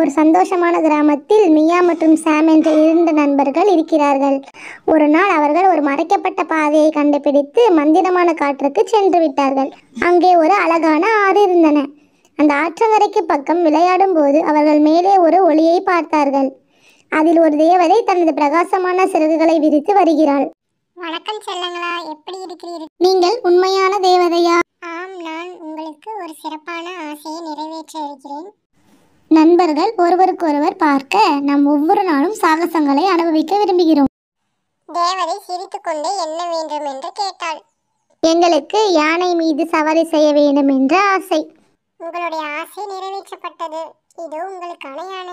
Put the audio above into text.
ஒரு சந்தோஷமான கிராமத்தில் மியா மற்றும் சாம் என்ற இரண்டு நண்பர்கள் இருக்கிறார்கள் ஒரு நாள் அவர்கள் ஒரு மறைக்கப்பட்ட பாதையை கண்டுபிடித்து மந்திரமான காற்றுக்கு சென்று விட்டார்கள் அங்கே ஒரு அழகான ஆறு இருந்தன அந்த ஆற்றங்கரைக்கு பக்கம் விளையாடும் போது அவர்கள் மேலே ஒரு ஒளியை பார்த்தார்கள் அதில் ஒரு தேவதை தனது பிரகாசமான சிறகுகளை விரித்து வருகிறாள் வணக்கம் செல்லங்களா எப்படி இருக்கிறீர்கள் நீங்கள் உண்மையான தேவதையா ஆம் நான் உங்களுக்கு ஒரு சிறப்பான ஆசையை நிறைவேற்ற இருக்கிறேன் நண்பர்கள் ஒருவருக்கொருவர் பார்க்க நாம் ஒவ்வொரு நாளும் சாகசங்களை அனுபவிக்க விரும்புகிறோம் தேவதை சிரித்துக்கொண்டே என்ன வேண்டும் என்று கேட்டாள் எங்களுக்கு யானை மீது சவாரி செய்ய வேண்டும் என்ற ஆசை உங்களுடைய ஆசை நிறைவேற்றப்பட்டது இது உங்களுக்கான யானை